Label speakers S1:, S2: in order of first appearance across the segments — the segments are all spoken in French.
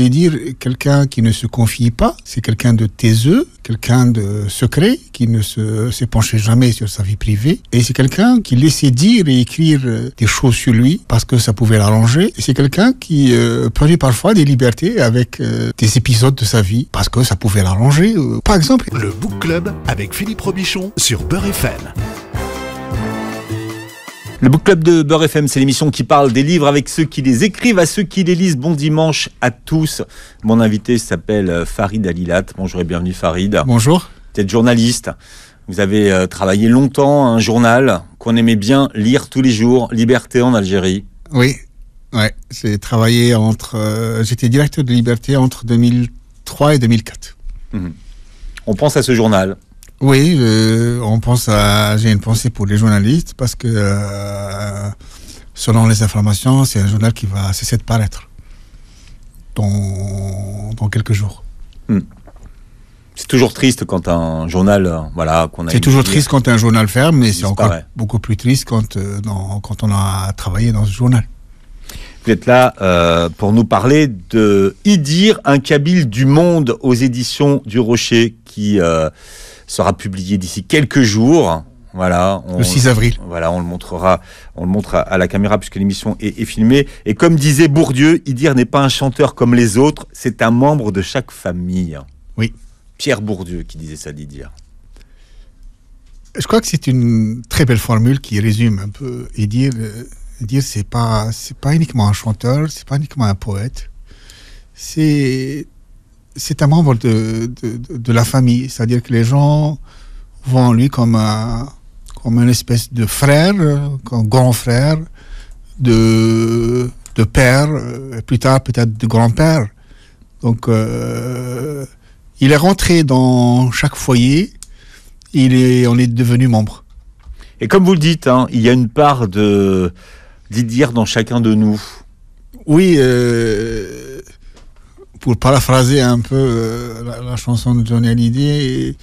S1: Et dire quelqu'un qui ne se confie pas, c'est quelqu'un de taiseux, quelqu'un de secret, qui ne se, penchait jamais sur sa vie privée. Et c'est quelqu'un qui laissait dire et écrire euh, des choses sur lui parce que ça pouvait l'arranger. c'est quelqu'un qui euh, prenait parfois des libertés avec euh, des épisodes de sa vie parce que ça pouvait l'arranger. Par exemple, le Book Club avec Philippe Robichon sur Beurre FM. Le Book Club
S2: de Beurre FM, c'est l'émission qui parle des livres avec ceux qui les écrivent, à ceux qui les lisent. Bon dimanche à tous. Mon invité s'appelle euh, Farid Alilat. Bonjour et bienvenue Farid. Bonjour. Vous êtes journaliste. Vous avez euh, travaillé longtemps à un journal qu'on aimait bien lire tous les jours, Liberté en Algérie.
S1: Oui, ouais. j'ai travaillé entre... Euh, j'étais directeur de Liberté entre 2003 et 2004.
S2: Mhm. On pense à ce journal
S1: oui, euh, on pense à. J'ai une pensée pour les journalistes parce que, euh, selon les informations, c'est un journal qui va cesser de paraître dans, dans quelques jours.
S2: Hmm. C'est toujours triste quand un journal, euh, voilà, qu'on a. C'est toujours triste quand un journal ferme, mais c'est encore
S1: beaucoup plus triste quand, quand on a travaillé dans ce journal.
S2: Vous êtes là pour nous parler de Idir, un kabyle du monde aux éditions du Rocher qui sera publié d'ici quelques jours. Voilà, le 6 avril. Voilà, on le montrera, on le montre à, la caméra puisque l'émission est, filmée. Et comme disait Bourdieu, Idir n'est pas un chanteur comme les autres, c'est un membre de chaque famille. Oui. Pierre Bourdieu qui disait ça d'Idir.
S1: Je crois que c'est une très belle formule qui résume un peu Idir. Euh, Idir, c'est pas, c'est pas uniquement un chanteur, c'est pas uniquement un poète. C'est c'est un membre de, la famille. C'est-à-dire que les gens voient en lui comme un, comme une espèce de frère, comme grand frère, de, père, et plus tard peut-être de grand-père. Donc, euh, il est rentré dans chaque foyer, il est, on est devenu membre.
S2: Et comme vous le dites, hein, il y a une part de d'Idir dans chacun de nous.
S1: Oui, euh, pour paraphraser un peu euh, la, chanson de Johnny Hallyday,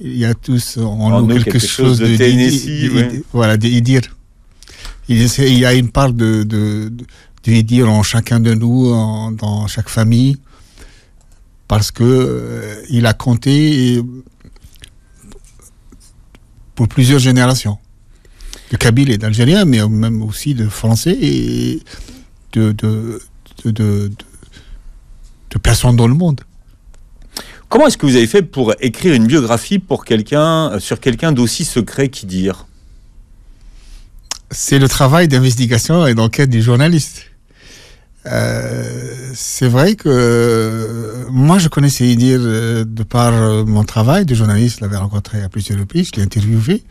S1: il y a tous en, quelque, chose, de, de, voilà, de Il, y a une part de, de, en chacun de nous, dans chaque famille, parce que euh, il a compté euh, pour plusieurs générations, de Kabyles et d'Algériens, mais même aussi de Français et de, de, de personnes dans le monde.
S2: Comment est-ce que vous avez fait pour écrire une biographie pour quelqu'un euh, sur quelqu'un d'aussi secret qu'Idir
S1: C'est le travail d'investigation et d'enquête du journaliste. Euh, c'est vrai que euh, moi je connaissais Idir de par mon travail de journaliste, je l'avais rencontré à plusieurs reprises, je l'ai interviewé.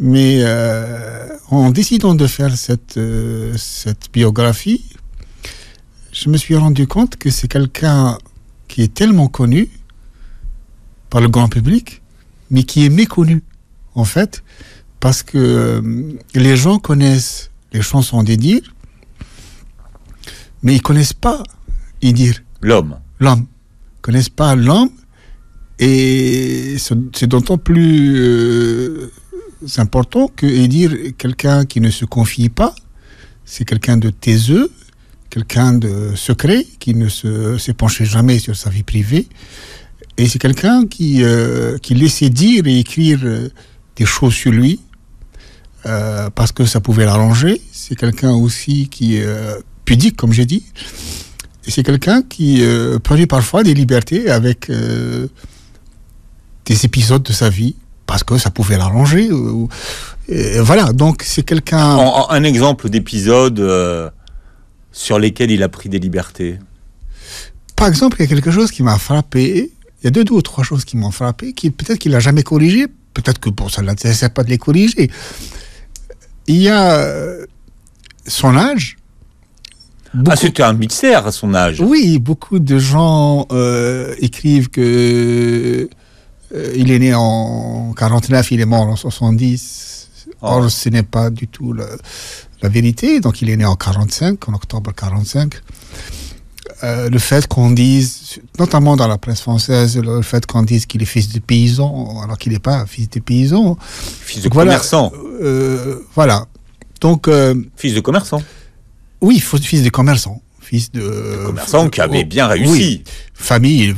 S1: Mais en décidant de faire cette, cette biographie, je me suis rendu compte que c'est quelqu'un qui est tellement connu par le grand public, mais qui est méconnu, en fait, parce que euh, les gens connaissent les chansons d'Edir, mais ils connaissent pas Edir. L'homme. L'homme. Ils connaissent pas l'homme, et c'est d'autant plus euh, important que Edir, quelqu'un qui ne se confie pas, c'est quelqu'un de taiseux, quelqu'un de secret, qui ne s'est penché jamais sur sa vie privée. Et c'est quelqu'un qui, euh, qui laissait dire et écrire euh, des choses sur lui, euh, parce que ça pouvait l'arranger. C'est quelqu'un aussi qui est pudique, comme j'ai dit. Et c'est quelqu'un qui prenait parfois des libertés avec des épisodes de sa vie, parce que ça pouvait l'arranger. voilà, donc c'est quelqu'un...
S2: un, exemple d'épisode sur lesquels il a pris des libertés
S1: Par exemple, il y a quelque chose qui m'a frappé. Il y a deux, ou trois choses qui m'ont frappé, qui peut-être qu'il n'a jamais corrigé, peut-être que bon, ça ne l'intéressait pas de les corriger. Il y a euh, son âge. Ah, c'était un mystère à son âge. Oui, beaucoup de gens euh, écrivent que euh, il est né en 49, il est mort en 70. Or, oh. ce n'est pas du tout le, la vérité. Donc, il est né en 45, en octobre 45. Euh, le fait qu'on dise, notamment dans la presse française, le fait qu'on dise qu'il est fils de paysan, alors qu'il n'est pas fils de paysan. Fils de commerçant. Euh, voilà. Donc. Euh, fils de commerçant. Oui, fils de commerçant. Fils de. commerçant qui avait oh, bien réussi. famille,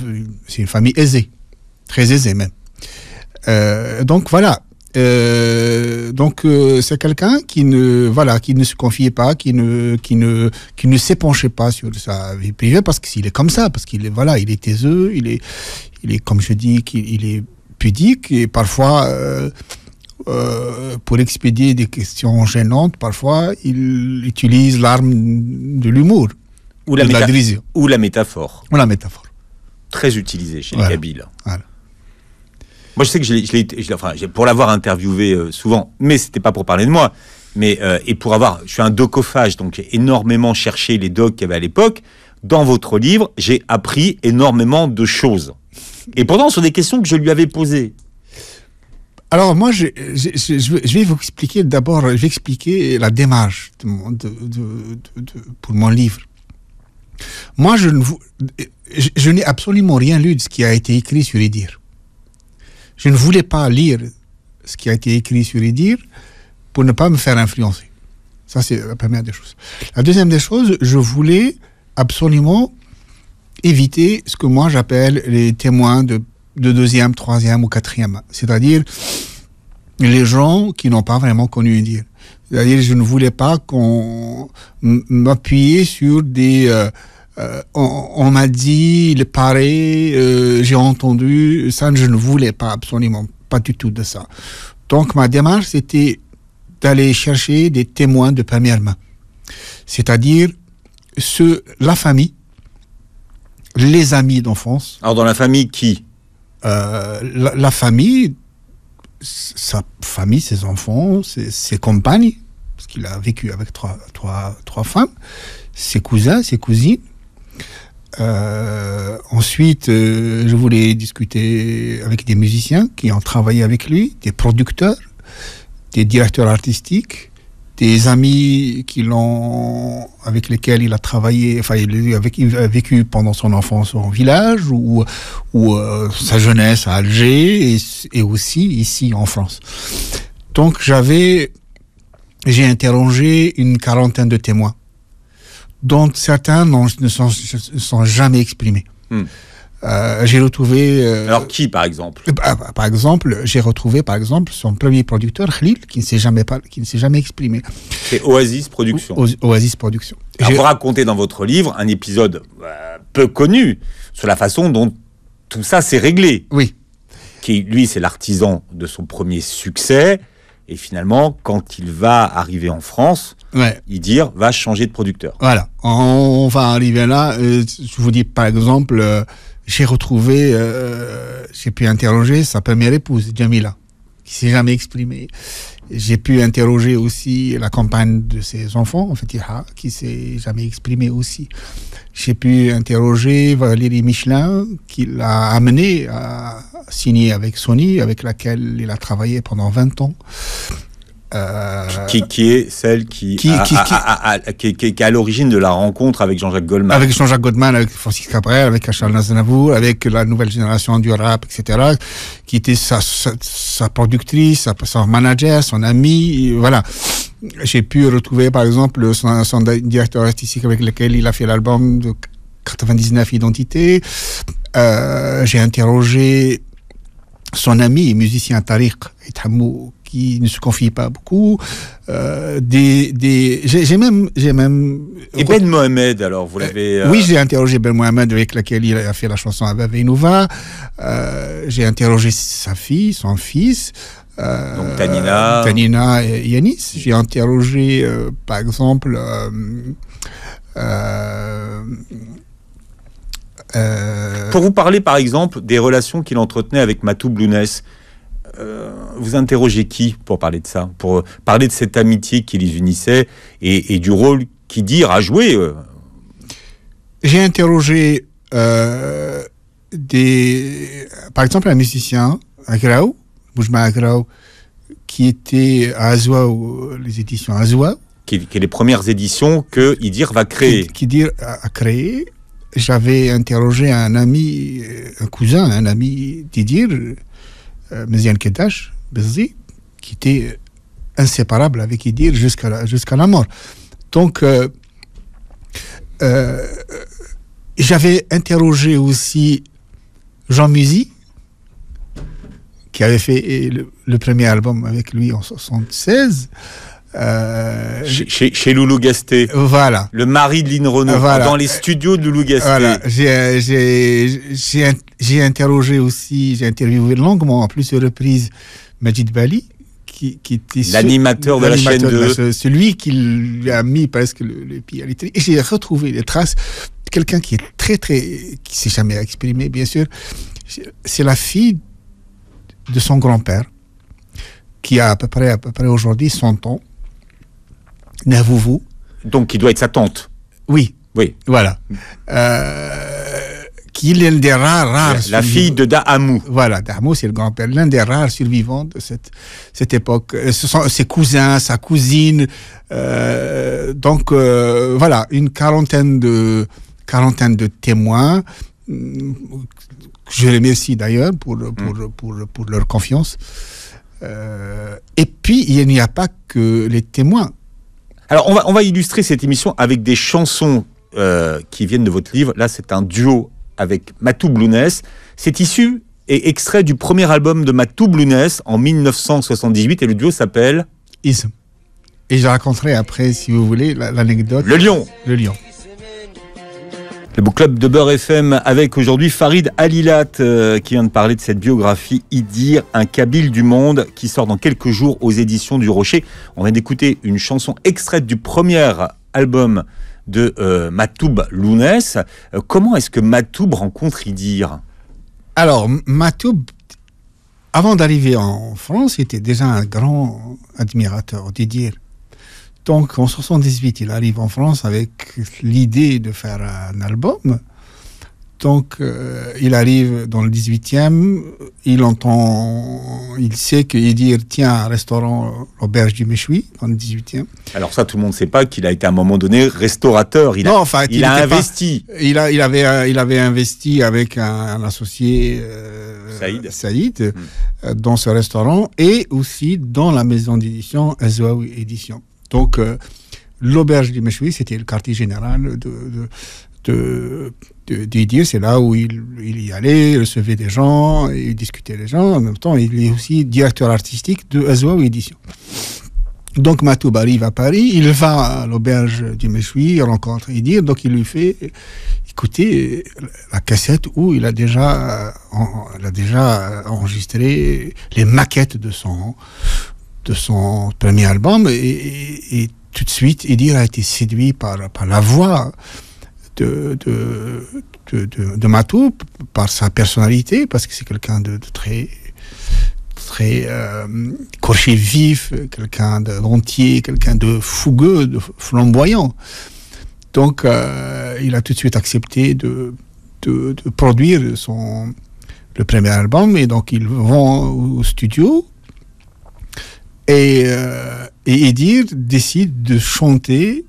S1: c'est une famille aisée. Très aisée même. donc voilà, euh, donc euh, c'est quelqu'un qui ne voilà qui ne se confiait pas, qui ne qui ne qui ne s'épanchait pas sur sa vie privée parce qu'il est comme ça, parce qu'il est voilà il est taiseux, il est il est comme je dis qu'il est pudique et parfois euh, pour expédier des questions gênantes, parfois il utilise l'arme de l'humour
S2: ou la, ou la métaphore ou la métaphore très utilisée chez voilà. les Voilà. Moi, je sais que je l'ai, enfin, pour l'avoir interviewé euh, souvent, mais c'était pas pour parler de moi. Mais euh, et pour avoir, je suis un docophage, donc j'ai énormément cherché les docs qu'il y avait à l'époque. Dans votre livre, j'ai appris énormément de choses. Et pourtant, sur des questions que je lui avais posées.
S1: Alors moi, je, vais vous expliquer d'abord, je vais expliquer la démarche de pour mon livre. Moi, je ne je, n'ai absolument rien lu de ce qui a été écrit sur Edir. Je ne voulais pas lire ce qui a été écrit sur Edir pour ne pas me faire influencer. Ça, c'est la première des choses. La deuxième des choses, je voulais absolument éviter ce que moi j'appelle les témoins de, de, deuxième, troisième ou quatrième. C'est-à-dire les gens qui n'ont pas vraiment connu Idir. C'est-à-dire, je ne voulais pas qu'on m'appuie sur des... Euh, euh, on m'a dit, il paraît, euh, j'ai entendu, ça je ne voulais pas, absolument pas du tout de ça. Donc ma démarche, c'était d'aller chercher des témoins de première main, c'est-à-dire ceux, la famille, les amis d'enfance.
S2: Alors dans la famille, qui
S1: euh, la, famille, sa famille, ses enfants, ses, ses compagnes, parce qu'il a vécu avec trois, trois femmes, ses cousins, ses cousines, euh, ensuite, euh, je voulais discuter avec des musiciens qui ont travaillé avec lui, des producteurs, des directeurs artistiques, des amis qui l'ont, avec lesquels il a travaillé, enfin, il, avec, il a vécu pendant son enfance en village ou, ou euh, sa jeunesse à Alger et, et, aussi ici en France. Donc, j'avais, j'ai interrogé une quarantaine de témoins dont certains ne sont, jamais exprimés. Hmm. Euh, j'ai retrouvé. Euh, Alors qui, par exemple euh, bah, bah, Par exemple, j'ai retrouvé, par exemple, son premier producteur, Khalil, qui ne s'est jamais pas, qui ne s'est jamais exprimé.
S2: C'est Oasis Productions.
S1: Oasis Productions.
S2: vous racontez dans votre livre un épisode peu connu sur la façon dont tout ça s'est réglé. Oui. Qui, lui, c'est l'artisan de son premier succès. Et finalement, quand il va arriver en France, ouais. il dire va changer de producteur.
S1: Voilà, on va arriver là. Euh, je vous dis par exemple, euh, j'ai retrouvé, euh, j'ai pu interroger sa première épouse, Jamila, qui s'est jamais exprimée. J'ai pu interroger aussi la campagne de ses enfants, en fait, qui s'est jamais exprimée aussi. J'ai pu interroger Valérie Michelin, qui l'a amené à signer avec Sony, avec laquelle il a travaillé pendant 20 ans. Euh, qui,
S2: est celle qui, qui, qui, est à l'origine de la rencontre avec Jean-Jacques Goldman. Avec Jean-Jacques
S1: Goldman, avec Francis Cabrel, avec Charles Aznavour, avec la nouvelle génération du rap, etc., qui était sa, sa, productrice, son manager, son ami, voilà. J'ai pu retrouver, par exemple, son, directeur artistique avec lequel il a fait l'album de 99 identités euh, J'ai interrogé son ami musicien Tariq Hamou qui ne se confie pas beaucoup. Euh, des, des j'ai même, j'ai même. Et Ben Mohamed, alors
S2: vous l'avez. Euh, euh, oui, j'ai
S1: interrogé Ben Mohamed avec laquelle il a fait la chanson à Inouva. j'ai interrogé sa fille, son fils. Donc Tanina. Tanina et Yanis. J'ai interrogé, par exemple. Pour vous
S2: parler, par exemple, des relations qu'il entretenait avec Matou Blounès, euh, vous interrogez qui pour parler de ça Pour euh, parler de cette amitié qui les unissait et, du rôle qu'Idir a joué euh.
S1: J'ai interrogé des, par exemple un musicien, Agrao, Boujma Agrao, qui était à Azoua, les éditions Azua, Qui,
S2: est les premières éditions que Idir va créer.
S1: qui a, a créé. J'avais interrogé un ami, un cousin, un ami d'Idir, Méziane Kedash, qui était euh, inséparable avec Idir jusqu'à la, jusqu'à la mort. Donc, euh, euh, j'avais interrogé aussi Jean Musi, qui avait fait le, le premier album avec lui en 1976. Euh, chez,
S2: chez, Loulou Gasté. Voilà. Le mari de Lynn Renault. Dans les
S1: studios de Loulou Gasté. Voilà. J'ai interrogé aussi, j'ai interviewé longuement, à plusieurs reprises, Majid Bali, qui, qui était l'animateur de la chaîne de... celui qui lui a mis presque le, pied à l'étrier. Et j'ai retrouvé les traces quelqu'un qui est très, très. qui s'est jamais exprimé, bien sûr. C'est la fille de son grand-père, qui a à peu près, à peu près aujourd'hui 100 ans N'avoue-vous. Donc, qui doit être sa tante. Oui. Oui. Voilà. Mm. Euh, qui est l'un des rares, rares La, la fille de Dahamou. Voilà, Dahamou, c'est le grand-père, l'un des rares survivants de cette, cette époque. Euh, ce sont ses cousins, sa cousine. Euh, donc, euh, voilà, une quarantaine de, quarantaine de témoins. Je les remercie d'ailleurs pour mm. pour, pour, pour, leur confiance. Euh, et puis, il n'y a pas que les témoins
S2: alors, on va, on va illustrer cette émission avec des chansons euh, qui viennent de votre livre. Là, c'est un duo avec Matou Blounès. C'est issu et extrait du premier album de Matou Blounès en 1978 et le duo s'appelle Is. Et je raconterai après, si
S1: vous voulez, l'anecdote. Le lion. Le lion.
S2: Le book club de Beurre FM avec aujourd'hui Farid Alilat euh, qui vient de parler de cette biographie Idir, un kabyle du monde qui sort dans quelques jours aux éditions du Rocher. On vient d'écouter une chanson extraite du premier album de euh, Matoub Lounès. Euh, comment est-ce que
S1: Matoub rencontre Idir Alors Matoub, avant d'arriver en France, était déjà un grand admirateur d'Idir. Donc en 78, il arrive en France avec l'idée de faire un album. Donc euh, il arrive dans le 18e, il entend, il sait qu'il dit tiens, un restaurant, l'auberge du Méchoui, dans le 18e.
S2: Alors ça, tout le monde ne sait pas qu'il a été à un moment donné restaurateur. Il non, a, il, a investi.
S1: il, a, il, avait, euh, il avait investi avec un, associé, euh, Saïd, hmm. dans ce restaurant et aussi dans la maison d'édition, Azwaoui Édition. Donc, euh, l'auberge du Mechoui, c'était le quartier général de, de, C'est là où il, y allait, il recevait des gens, il discutait les gens. En même temps, il est aussi directeur artistique de Azwao Édition. Donc Matoub arrive à Paris, il va à l'auberge du Mechoui, il rencontre Idir, donc il lui fait écouter la cassette où il a déjà, il a déjà enregistré les maquettes de son, de son premier album et, tout de suite, Edir a été séduit par, par la voix de, de, de, par sa personnalité, parce que c'est quelqu'un de, très très euh, coché vif, quelqu'un de rentier, quelqu'un de fougueux, de flamboyant. Donc, euh, il a tout de suite accepté de, produire son, le premier album. Et donc, ils vont au studio euh, et, Edir décide de chanter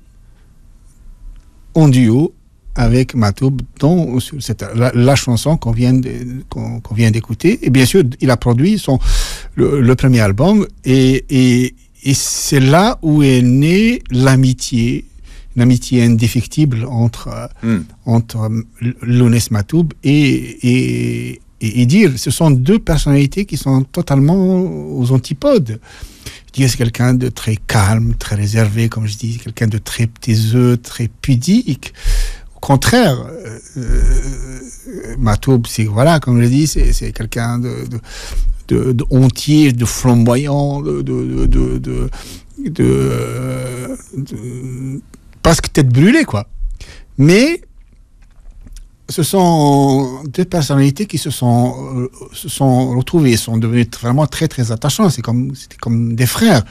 S1: en duo avec Matoub dans cette, la, chanson qu'on vient qu'on vient d'écouter et bien sûr il a produit son le, premier album et, c'est là où est née l'amitié l'amitié indéfectible entre hmm. entre Matoub et et, dire ce sont deux personnalités qui sont totalement aux antipodes. dis, c'est quelqu'un de très calme, très réservé, comme je dis, quelqu'un de très taiseux, très pudique. Au contraire, euh, euh, Matoub, c'est, voilà, comme je dis, c'est quelqu'un de, de de, de, de flamboyant, de, de, de, de, de euh, presque tête brûlée, quoi. Mais ce sont deux personnalités qui se sont, euh, se sont retrouvées, sont devenues vraiment très très C'est comme, c'était comme des frères.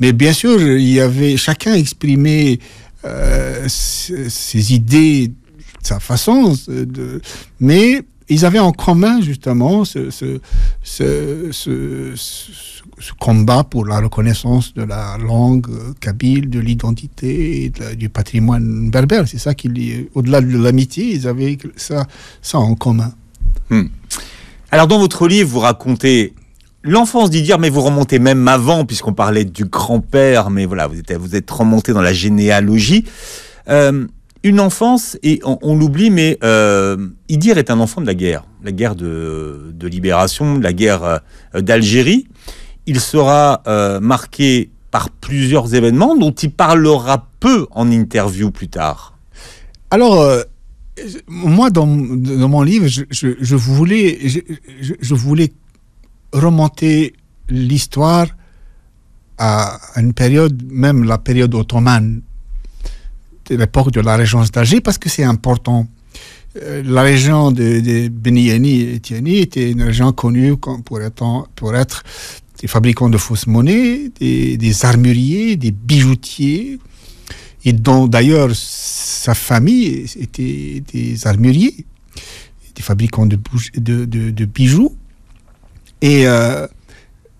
S1: Mais bien sûr, il y avait chacun exprimait euh, ses, ses idées, sa façon, euh, de, mais ils avaient en commun justement ce, ce, ce, combat pour la reconnaissance de la langue kabyle, de l'identité du patrimoine berbère. C'est ça qui, au-delà de l'amitié, ils avaient ça, ça en commun.
S2: Hmm. Alors dans votre livre, vous racontez l'enfance d'Idir, mais vous remontez même avant, puisqu'on parlait du grand-père, mais voilà, vous êtes, vous êtes remonté dans la généalogie. Euh, une enfance, et on, l'oublie, mais euh, Idir est un enfant de la guerre, la guerre de, libération, la guerre euh, d'Algérie. Il sera euh, marqué par plusieurs événements dont il parlera
S1: peu en interview plus tard. Alors, moi, dans, mon livre, je, voulais remonter l'histoire à une période, même la période ottomane, à l'époque de la Régence d'Alger parce que c'est important. Euh, la région de, de Beniani et Tiani était une région connue pour être, pour être des fabricants de fausses monnaies, des, armuriers, des bijoutiers, et dont d'ailleurs sa famille était des armuriers, des fabricants de, de, bijoux. Et, euh,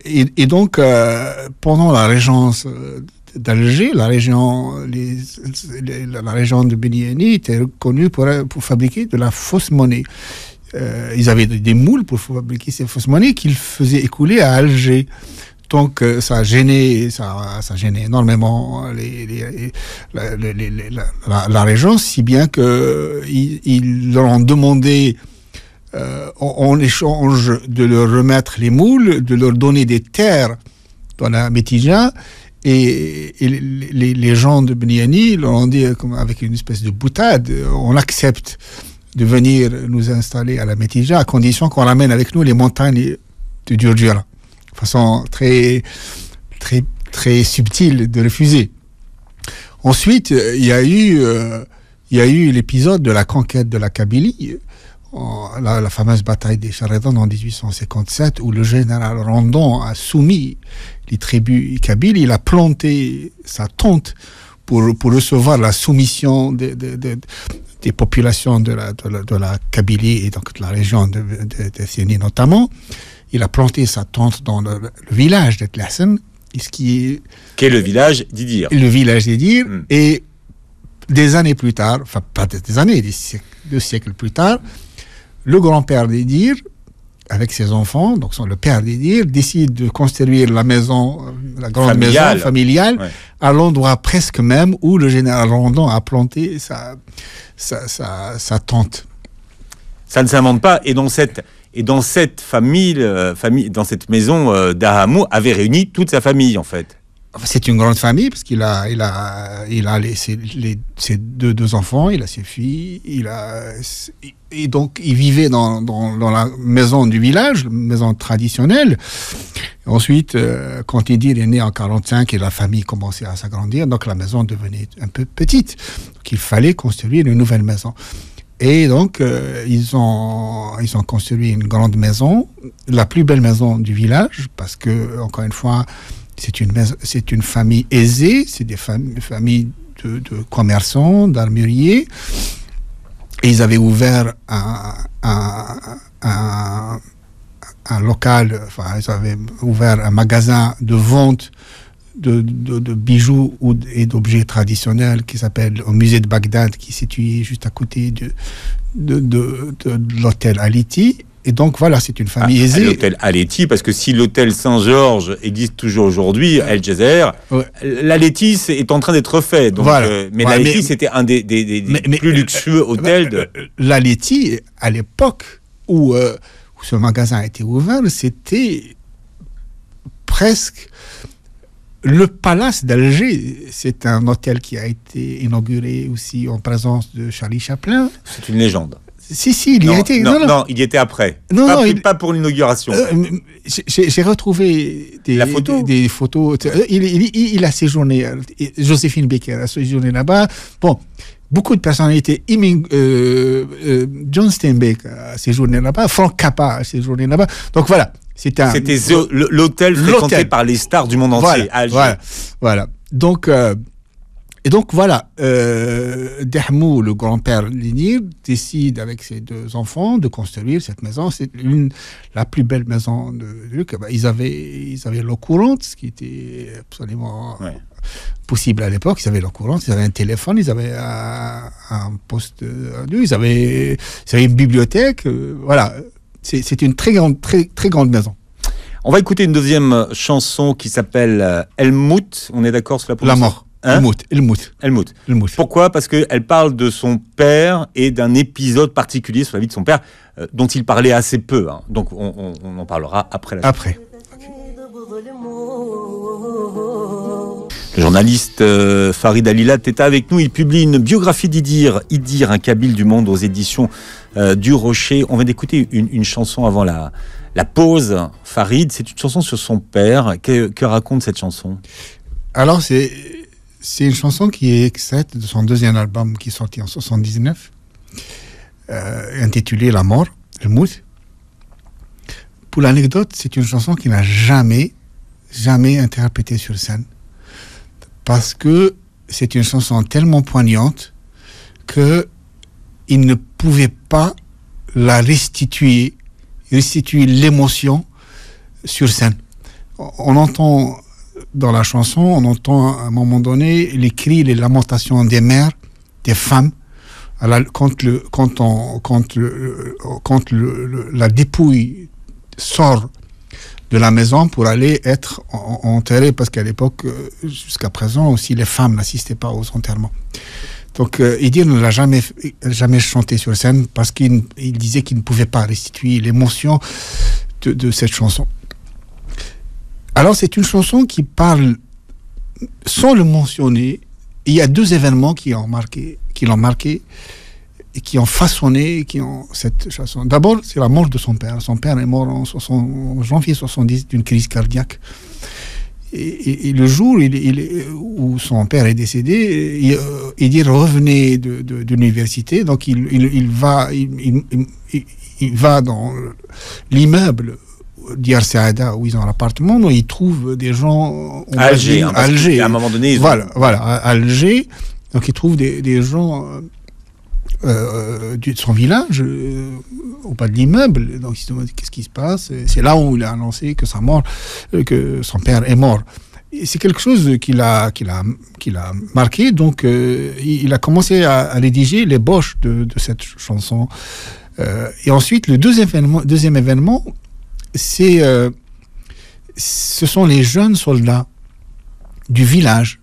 S1: et, donc, euh, pendant la régence d'Alger, la région, la région de Beniani était connue pour, pour fabriquer de la fausse monnaie. Euh, ils avaient des moules pour fabriquer ces fausses monnaies qu'ils faisaient écouler à Alger. Donc euh, ça gênait, ça, ça gênait énormément les, la, région, si bien que euh, ils, leur ont demandé en, échange de leur remettre les moules, de leur donner des terres dans la Métija, et, les, gens de Beniani leur ont dit, euh, comme avec une espèce de boutade, euh, on accepte de venir nous installer à la Métija à condition qu'on ramène avec nous les montagnes de Djurdjura. De façon très, très, très subtile de refuser. Ensuite, il y a eu, euh, il y a eu l'épisode de la conquête de la Kabylie, la, fameuse bataille des Charedons en 1857, où le général Rondon a soumis les tribus kabyles, il a planté sa tente pour, pour recevoir la soumission des populations de la, de, la, Kabylie et donc de la région de, de, notamment. Il a planté sa tente dans le, village de et ce qui est...
S2: Qu'est le village d'Idir. Le
S1: village d'Idir, hmm. et des années plus tard, enfin pas des années, des siècles, deux siècles plus tard, le grand-père d'Idir avec ses enfants, donc son, le père d'Idir, décide de construire la maison, euh, la grande maison familiale, à l'endroit presque même où le général Rondon a planté sa, sa, sa, tente.
S2: Ça ne s'invente pas, et dans cette et dans cette famille, euh, famille dans cette maison euh, d'Ahamou avait réuni toute sa famille en fait
S1: c'est une grande famille parce qu'il a, il a, il a les, ses, les, deux, deux, enfants, il a ses filles, il a, et donc il vivait dans, dans, dans la maison du village, maison traditionnelle. Ensuite, euh, quand il dit il est né en 45 et la famille commençait à s'agrandir, donc la maison devenait un peu petite. Donc il fallait construire une nouvelle maison. Et donc, euh, ils, ont, ils ont construit une grande maison, la plus belle maison du village, parce que, encore une fois, c'est une, c'est une famille aisée, c'est des familles de, commerçants, d'armuriers. ils avaient ouvert un, local, enfin, ils avaient ouvert un magasin de vente de, bijoux et d'objets traditionnels qui s'appelle au musée de Bagdad, qui est situé juste à côté de, de, de l'hôtel Aliti. Et donc voilà, c'est une famille ah, aisée.
S2: L'hôtel Aleti, parce que si l'hôtel Saint-Georges existe toujours aujourd'hui, El Jazeera, ouais. est en train d'être refait. Euh, mais ouais, c'était un des,
S1: plus euh, luxueux euh, hôtels. De... L'Aleti, à l'époque où, où, ce magasin a été ouvert, c'était presque le Palace d'Alger, c'est un hôtel qui a été inauguré aussi en présence de Charlie Chaplin.
S2: C'est une légende.
S1: Si, si, il y non, Non,
S2: il y était après. Non, pas, non, pas pour l'inauguration. Euh,
S1: j'ai retrouvé des, photos. Il, a séjourné, euh, Joséphine Baker a séjourné là-bas. Bon, beaucoup de personnalités. Euh, euh, John Steinbeck a séjourné là-bas. Frank Capa a séjourné là-bas. Donc voilà. C'était l'hôtel fréquenté par
S2: les stars du monde entier.
S1: voilà. Donc. Et donc voilà, euh, le grand-père Linir, décide avec ses deux enfants de construire cette maison. C'est la plus belle maison de Luc. Eh ben, ils avaient, ils avaient l'eau courante, ce qui était absolument possible à l'époque. Ils avaient l'eau courante, ils avaient un téléphone, ils avaient un, poste, ils avaient, ils avaient une bibliothèque. Euh, voilà, c'est une très grande, très, très grande maison. On va écouter une
S2: deuxième chanson qui s'appelle euh, Helmut. On est d'accord sur la prononciation La mort. Hein elle mot le Pourquoi Parce qu'elle parle de son père et d'un épisode particulier sur la vie de son père euh, dont il parlait assez peu. Hein. Donc on, en parlera après la Après. Le journaliste euh, Farid Alilat est avec nous. Il publie une biographie d'Idir, Idir, un kabyle du monde aux éditions euh, du Rocher. On vient d'écouter une, chanson avant la, la pause. Farid, c'est une chanson sur son père. Que, que raconte cette chanson Alors c'est c'est une
S1: chanson qui est extraite de son deuxième album qui est sorti en 79, euh, intitulé La mort, le mousse. Pour l'anecdote, c'est une chanson qui n'a jamais, jamais interprétée sur scène. Parce que c'est une chanson tellement poignante que il ne pouvait pas la restituer, restituer l'émotion sur scène. On entend dans la chanson, on entend à un moment donné les cris, les lamentations des mères, des femmes, quand, on, quand, la dépouille sort de la maison pour aller être enterrée, parce qu'à l'époque, euh, jusqu'à présent aussi, les femmes n'assistaient pas aux enterrements. Donc, euh, ne l'a jamais, jamais chanté sur scène parce qu'il disait qu'il ne pouvait pas restituer l'émotion de cette chanson. Alors c'est une chanson qui parle, sans le mentionner, il y a deux événements qui l'ont marqué, qui l'ont marqué, et qui ont façonné, qui ont cette chanson. D'abord, c'est la mort de son père. Son père est mort en, janvier 70 d'une crise cardiaque. Et, le jour où son père est décédé, il, il euh, dit revenez de, l'université. Donc il va dans l'immeuble Saada, où ils ont l'appartement, ils trouvent des gens à Alger, hein, Alger.
S2: À un moment donné, ils voilà, ont... voilà,
S1: à Alger. Donc ils trouvent des, gens euh, euh, de son village euh, au pas de l'immeuble. Donc ils se demandent qu'est-ce qui se passe. C'est là où il a annoncé que sa mort, que son père est mort. C'est quelque chose qu'il a, qu'il a, qu'il a marqué. Donc il a commencé à, rédiger les de, de cette chanson. et ensuite, le deuxième deuxième événement c'est, euh, ce sont les jeunes soldats du village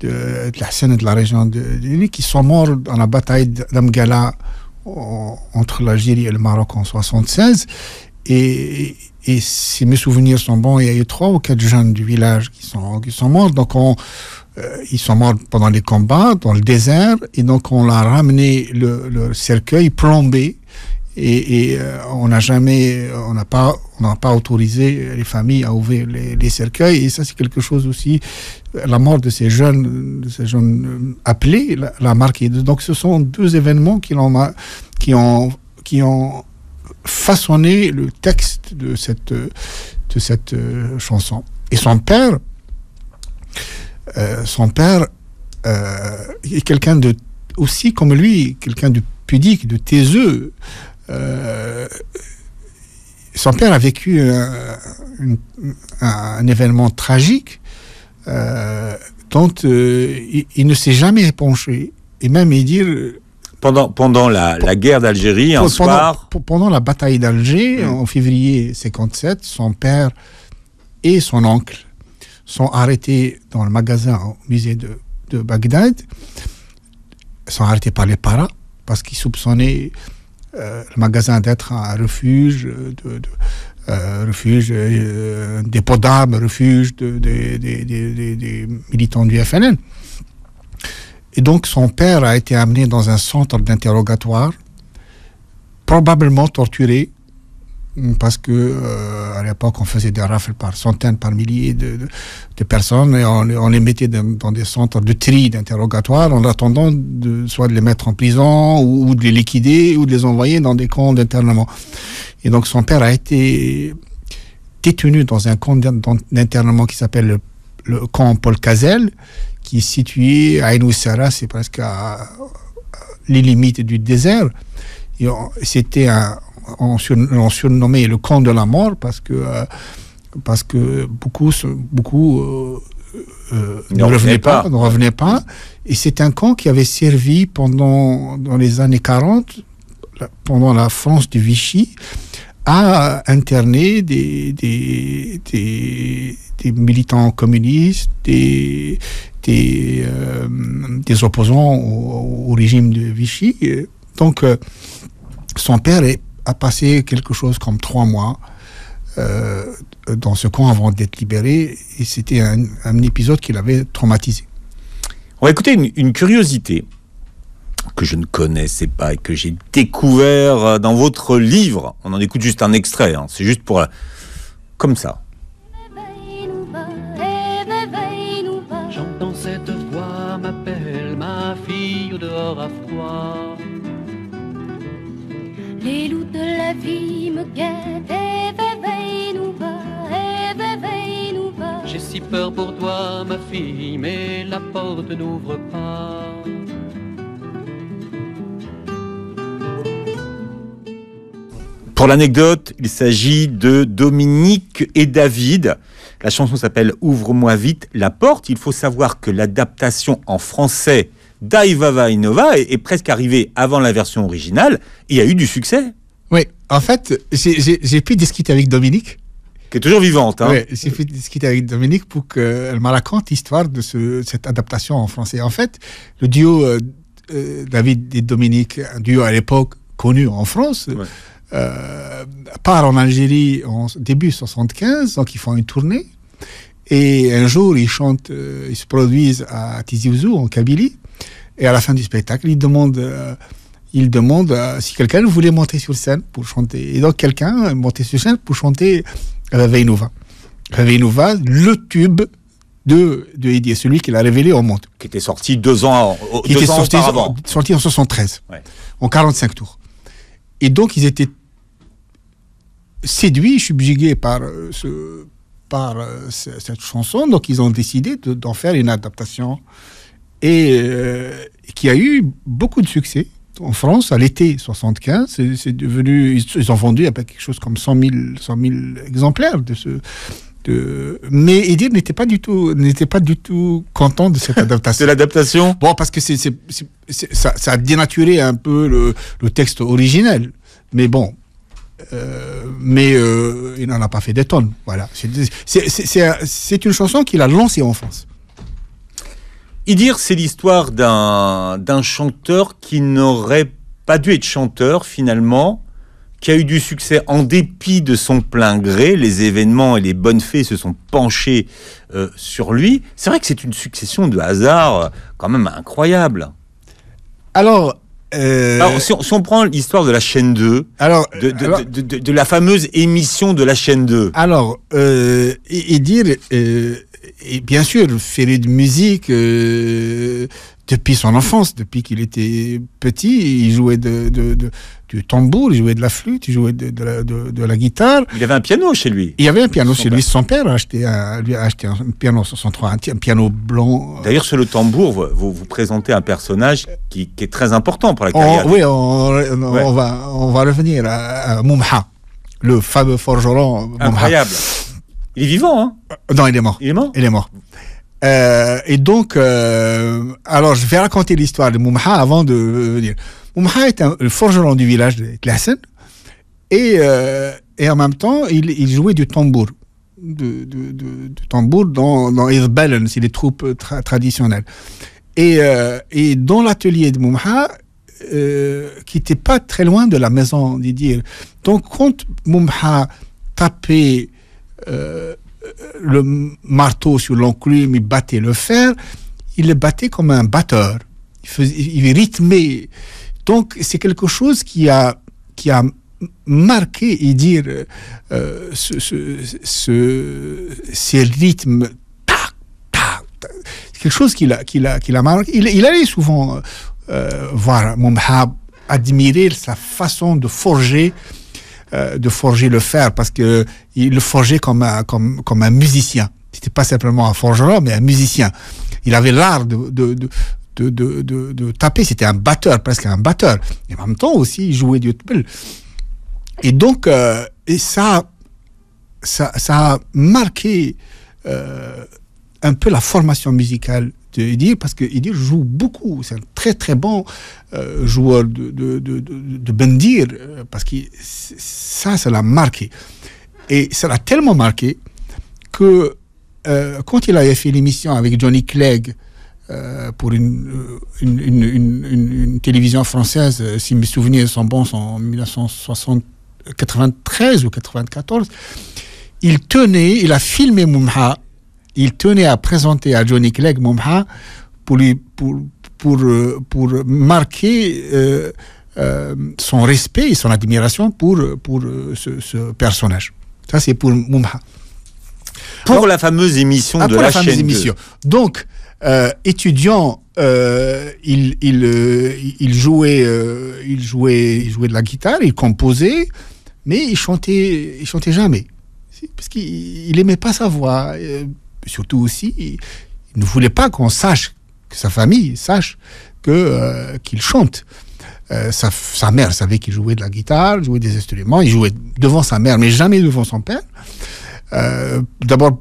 S1: de, la scène de la région de, de, qui sont morts dans la bataille d'Amgala entre l'Algérie et le Maroc en 76. Et, et, si mes souvenirs sont bons, il y a eu trois ou quatre jeunes du village qui sont, qui sont morts. Donc, euh, ils sont morts pendant les combats, dans le désert. Et donc, on l'a ramené le cercueil plombé et, euh, on n'a jamais, on n'a pas, on n'a pas autorisé les familles à ouvrir les, cercueils. Et ça, c'est quelque chose aussi. La mort de ces jeunes, de ces jeunes euh, appelés, l'a, marque Donc, ce sont deux événements qui ont, qui ont, qui ont façonné le texte de cette, de cette euh, chanson. Et son père, son père est quelqu'un de aussi comme lui, quelqu'un de pudique, de taiseux. Euh, son père a vécu euh, un, événement tragique euh, dont il, ne s'est jamais penché. Et même il dit...
S2: Pendant, pendant la, guerre d'Algérie, en soir...
S1: Pendant la bataille d'Alger, mm. en février 57, son père et son oncle sont arrêtés dans le magasin au musée de, de Bagdad. Ils sont arrêtés par les paras parce qu'ils soupçonnaient euh, le magasin d'être un refuge euh, de, de euh, refuge euh, dépôt refuge de, des militants du FNN. Et donc son père a été amené dans un centre d'interrogatoire, probablement torturé, parce que euh, à l'époque on faisait des rafles par centaines, par milliers de, de, personnes et on, les mettait dans, des centres de tri, d'interrogatoire, en attendant de, soit de les mettre en prison ou, de les liquider ou de les envoyer dans des camps d'internement. Et donc son père a été détenu dans un camp d'internement qui s'appelle le, camp Paul Cazel, qui est situé à Enoussara, c'est presque à, les limites du désert. C'était un on, surnommé le camp de la mort parce que, euh, parce que beaucoup, beaucoup euh, euh, ne, revenaient pas. ne revenaient pas. Et c'est un camp qui avait servi pendant dans les années 40, pendant la France de Vichy, à interner des, des, des, militants communistes, des, des, des opposants au, régime de Vichy. Donc, son père est a passé quelque chose comme trois mois euh, dans ce camp avant d'être libéré. Et c'était un, épisode qui l'avait traumatisé.
S2: On va écouter une, curiosité que je ne connaissais pas et que j'ai découvert euh, dans votre livre. On en écoute juste un extrait. Hein. C'est juste pour... Euh, comme ça.
S1: me guette, J'ai si peur pour toi, ma fille, mais la porte n'ouvre pas.
S2: Pour l'anecdote, il s'agit de Dominique et David. La chanson s'appelle Ouvre-moi vite la porte. Il faut savoir que l'adaptation en français d'Aivava Innova est presque arrivée avant la version originale et a eu du succès.
S1: Oui, en fait, j'ai pu discuter avec Dominique. Qui est toujours vivante. Hein. Oui, j'ai pu discuter avec Dominique pour qu'elle me raconte l'histoire de cette adaptation en français. En fait, le duo euh, euh, David et Dominique, un duo à l'époque connu en France, euh, part en Algérie en début 75, donc ils font une tournée. Et un jour, ils chantent, ils se produisent à Tizi Ouzou, en Kabylie. Et à la fin du spectacle, ils demandent il demande euh, si quelqu'un voulait monter sur scène pour chanter. Et donc quelqu'un est monté sur scène pour chanter Réveil Nova. Réveil Nova, le tube de, de Eddie, celui qu'il a révélé au monde.
S2: Qui était sorti deux ans, qui était sorti,
S1: en 73, en 45 tours. Et donc ils étaient séduits, subjugués par euh, ce par euh, cette chanson, donc ils ont décidé d'en faire une adaptation et qui a eu beaucoup de succès en France, à l'été 75, c'est devenu, ils ont vendu à quelque chose comme 100 000, exemplaires de ce, Mais Edir n'était pas du tout, n'était pas du tout content de cette adaptation. de l'adaptation. Bon, parce que c'est, ça, a dénaturé un peu le, texte originel. Mais bon. Euh, mais euh, il n'en a pas fait des tonnes. Voilà. C'est, une chanson qu'il a lancée en France. Idir, c'est l'histoire
S2: d'un chanteur qui n'aurait pas dû être chanteur finalement, qui a eu du succès en dépit de son plein gré. Les événements et les bonnes fées se sont penchés euh, sur lui. C'est vrai que c'est une succession de hasards euh, quand même incroyable. Alors, euh... si on, prend l'histoire de la chaîne 2, alors, de, de, De, la fameuse émission de la chaîne 2.
S1: Alors, euh, et, euh, et bien sûr, faisait de musique euh, depuis son enfance, depuis qu'il était petit, il jouait de, du tambour, il jouait de la flûte, il jouait de, la, de, la guitare. Il avait
S2: un piano chez lui.
S1: Il y avait un piano chez lui. Son père acheté lui a acheté un piano 63, un, piano blanc.
S2: D'ailleurs, sur le tambour, vous, vous présentez un personnage qui, est très important pour la oh, carrière. oui,
S1: on, va, on va revenir à, Moumha, le fameux forgeron. Incroyable. Il est vivant, hein euh, Non, il est mort. Il est mort Il est mort. Euh, et donc, euh, alors je vais raconter l'histoire de Moumha avant de venir. Moumha est le forgeron du village de Tlassen et, et en même temps, il, jouait du tambour. Du, tambour dans, dans c'est les troupes traditionnelles. Et, et dans l'atelier de Moumha, qui n'était pas très loin de la maison d'Idir. Donc, quand Moumha tapait euh, le marteau sur l'enclume, il battait le fer, il le battait comme un batteur. Il, faisait, rythmait. Donc c'est quelque chose qui a, qui a marqué et dire euh, ce, ce, ce, ces rythmes tac, tac, quelque chose qui l'a a, marqué. Il, allait souvent euh, voir Moumhab admirer sa façon de forger euh, de forger le fer parce que il le forgeait comme un, comme, comme un musicien. C'était pas simplement un forgeron, mais un musicien. Il avait l'art de, de, de de, de, taper. C'était un batteur, presque un batteur. Et en même temps aussi, il jouait du tbel. Et donc, euh, et ça, ça, ça, a marqué euh, un peu la formation musicale Edir parce que Edir joue beaucoup. C'est un très très bon euh, joueur de, de, de, de, Bendir euh, parce que ça, ça l'a marqué. Et ça l'a tellement marqué que euh, quand il avait fait l'émission avec Johnny Clegg pour une, une, une, télévision française, si mes souvenirs sont bons, en 1993 ou 94, il tenait, il a filmé Moumha il tenait à présenter à Johnny Clegg Mumha pour, lui, pour, pour, pour marquer euh, euh, son respect et son admiration pour, pour ce, personnage. Ça, c'est pour Mumha.
S2: Pour la fameuse
S1: émission ah, de pour la, fameuse émission. Donc, euh, étudiant, il, il, il, jouait, il, jouait, il jouait de la guitare, il composait, mais il chantait, il chantait jamais. Parce qu'il n'aimait pas sa voix surtout aussi, il ne voulait pas qu'on sache, que sa famille sache que euh, qu'il chante. Euh, sa, mère savait qu'il jouait de la guitare, jouait des instruments, il jouait devant sa mère, mais jamais devant son père. Euh, d'abord,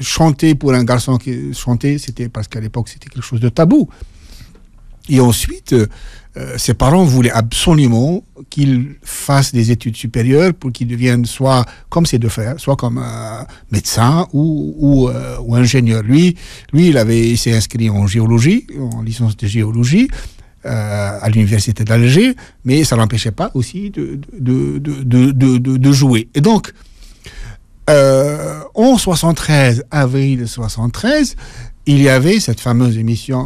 S1: chanter pour un garçon qui chantait, c'était parce qu'à l'époque c'était quelque chose de tabou. Et ensuite, euh, ses parents voulaient absolument qu'il fasse des études supérieures pour qu'il devienne soit comme ses deux frères, soit comme euh, médecin ou, euh, ou, ingénieur. Lui, lui, il avait, s'est inscrit en géologie, en licence de géologie. à l'université d'Alger, mais ça l'empêchait pas aussi de, de, de, jouer. Et donc, en 73, avril 73, il y avait cette fameuse émission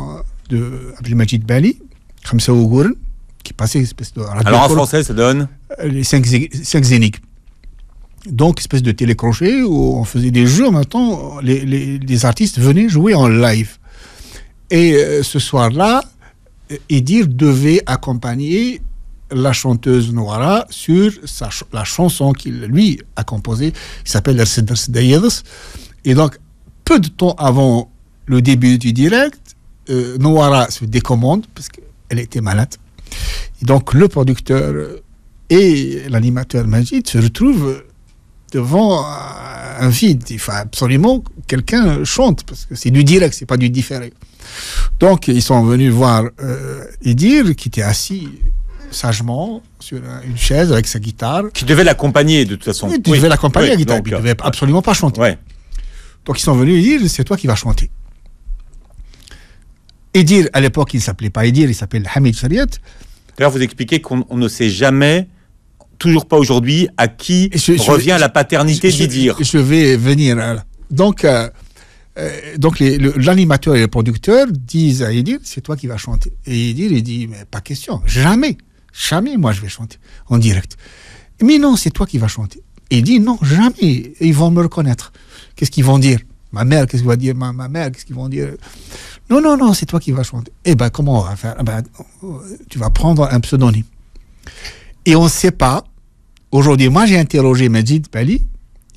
S1: de Abdelmajid Bali, Khamsa qui passait espèce de radio Alors en français, ça donne euh, Les 5 zéniques. Donc, espèce de télécrochet où on faisait des jeux. Maintenant, les, les, les artistes venaient jouer en live. Et euh, ce soir-là, euh, Edir devait accompagner la chanteuse Noara sur sa la chanson qu'il lui a composée, qui s'appelle Et donc, peu de temps avant le début du direct, Noara se décommande, parce que elle était malade. donc le producteur et l'animateur Magid se retrouvent devant un vide. Il faut absolument que quelqu'un chante, parce que c'est du direct, c'est pas du différé. Donc ils sont venus voir euh, Edir, qui était assis sagement sur une chaise avec sa guitare. Qui devait l'accompagner de toute façon. Il devait l'accompagner, à la guitare, il devait euh, absolument pas chanter. Donc ils sont venus et dire, c'est toi qui vas chanter. Edir, à l'époque, il ne s'appelait pas Edir, il s'appelait Hamid Shariat.
S2: D'ailleurs, vous expliquez qu'on ne sait jamais,
S1: toujours pas aujourd'hui, à qui je, revient la paternité d'Edir. Je, vais venir. Euh, donc, euh, euh, donc l'animateur et le producteur disent à Edir, c'est toi qui vas chanter. Et Edir, il dit, mais pas question, jamais, jamais moi je vais chanter en direct. Mais non, c'est toi qui vas chanter. Il dit, non, jamais, ils vont me reconnaître. Qu'est-ce qu'ils vont dire Ma mère, qu'est-ce qu'ils vont dire ma, mère, qu'est-ce qu'ils vont dire Non, non, non, c'est toi qui vas chanter. Eh ben, comment on va faire eh ben, Tu vas prendre un pseudonyme. Et on ne sait pas. Aujourd'hui, moi, j'ai interrogé Majid Bali.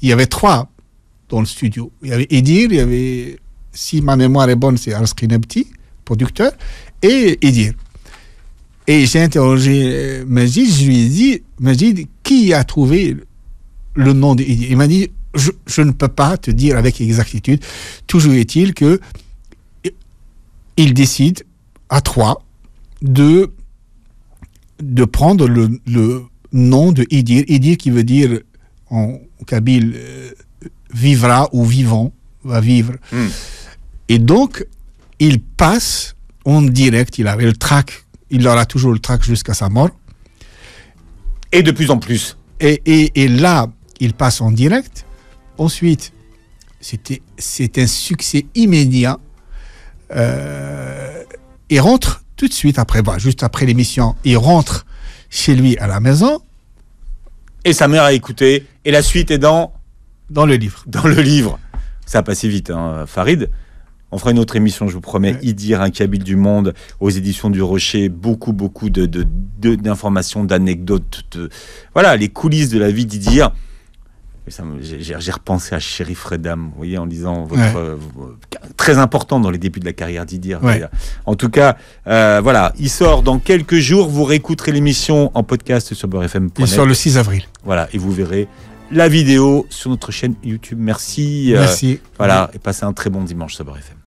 S1: Il y avait trois dans le studio. Il y avait Edir, il y avait, si ma mémoire est bonne, c'est Kinebti, producteur, et Edir. Et j'ai interrogé euh, Majid, je lui ai dit, Majid, qui a trouvé le nom d'Edir Il m'a dit, je, ne peux pas te dire avec exactitude. Toujours est-il que il décide à trois de, de prendre le, nom de Idir. Idir qui veut dire en kabyle euh, vivra ou vivant, va vivre. Hmm. Et donc, il passe en direct, il avait le trac, il aura toujours le trac jusqu'à sa mort. Et de plus en plus. Et, et là, il passe en direct. Ensuite, c'est un succès immédiat il euh, rentre tout de suite après, bah, juste après l'émission, il rentre chez lui à la maison.
S2: Et sa mère a écouté. Et la suite est dans dans le livre. Dans le livre. Ça a passé vite, hein, Farid. On fera une autre émission, je vous promets. un Idir, habite du Monde, aux éditions du Rocher. Beaucoup, beaucoup d'informations, de, d'informations, d'anecdotes. De... Voilà, les coulisses de la vie d'Idir. J'ai repensé à Sheriff Redam, vous voyez, en lisant votre. Euh, euh, très important dans les débuts de la carrière d'Idir. En tout cas, euh, voilà, il sort dans quelques jours. Vous réécouterez l'émission en podcast sur BorFM. Il sort le 6 avril. Voilà, et vous verrez la vidéo sur notre chaîne YouTube. Merci. Merci. voilà, et passez un très bon dimanche sur BorFM.